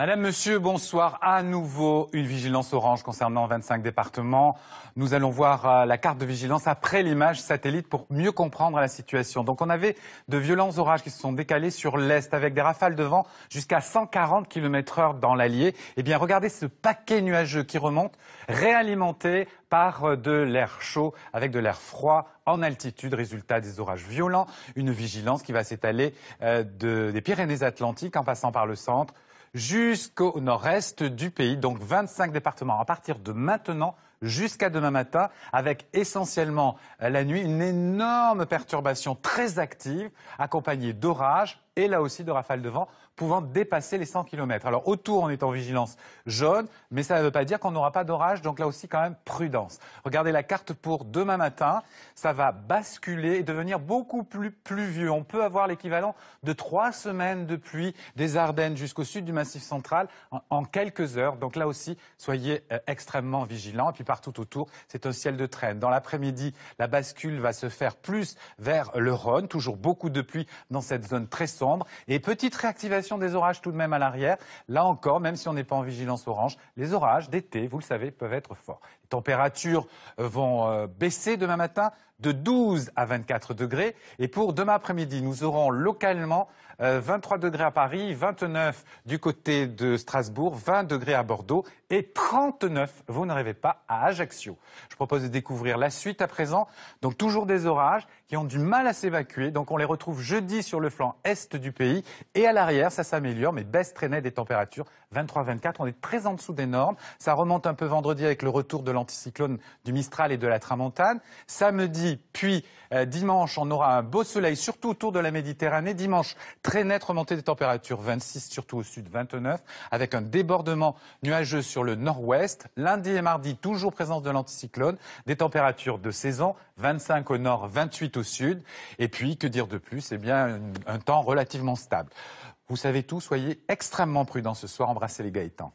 Madame, Monsieur, bonsoir. À nouveau, une vigilance orange concernant 25 départements. Nous allons voir euh, la carte de vigilance après l'image satellite pour mieux comprendre la situation. Donc, on avait de violents orages qui se sont décalés sur l'Est avec des rafales de vent jusqu'à 140 km heure dans l'Allier. Eh bien, regardez ce paquet nuageux qui remonte, réalimenté par euh, de l'air chaud avec de l'air froid en altitude. Résultat des orages violents. Une vigilance qui va s'étaler euh, des Pyrénées-Atlantiques en passant par le centre jusqu'au nord-est du pays. Donc 25 départements à partir de maintenant jusqu'à demain matin, avec essentiellement euh, la nuit une énorme perturbation très active, accompagnée d'orages et là aussi de rafales de vent pouvant dépasser les 100 km. Alors autour, on est en vigilance jaune, mais ça ne veut pas dire qu'on n'aura pas d'orage, donc là aussi quand même prudence. Regardez la carte pour demain matin, ça va basculer et devenir beaucoup plus pluvieux. On peut avoir l'équivalent de trois semaines de pluie des Ardennes jusqu'au sud du Massif central en, quelques heures. Donc là aussi, soyez euh, extrêmement vigilants partout autour, c'est un ciel de traîne. Dans l'après-midi, la bascule va se faire plus vers le Rhône, toujours beaucoup de pluie dans cette zone très sombre. Et petite réactivation des orages tout de même à l'arrière. Là encore, même si on n'est pas en vigilance orange, les orages d'été, vous le savez, peuvent être forts. Les températures euh, vont euh, baisser demain matin de 12 à 24 degrés. Et pour demain après-midi, nous aurons localement 23 euh, degrés à Paris, 29 du côté de Strasbourg, 20 degrés à Bordeaux et 39, vous n'arrivez pas, à Ajaccio. Je propose de découvrir la suite à présent. Donc toujours des orages qui ont du mal à s'évacuer. Donc on les retrouve jeudi sur le flanc est du pays et à l'arrière, ça s'améliore, mais baisse traînée des températures 23-24. On est très en dessous des normes. Ça remonte un peu vendredi avec le retour de l'anticyclone du Mistral et de la Tramontane. Samedi, puis euh, dimanche, on aura un beau soleil, surtout autour de la Méditerranée. Dimanche, très nette remontée des températures, 26 surtout au sud, 29, avec un débordement nuageux sur le nord-ouest. Lundi et mardi, toujours présence de l'anticyclone, des températures de saison, 25 au nord, 28 au sud. Et puis, que dire de plus Eh bien, un, temps relativement stable. Vous savez tout, soyez extrêmement prudents ce soir, embrassez les Gaëtans.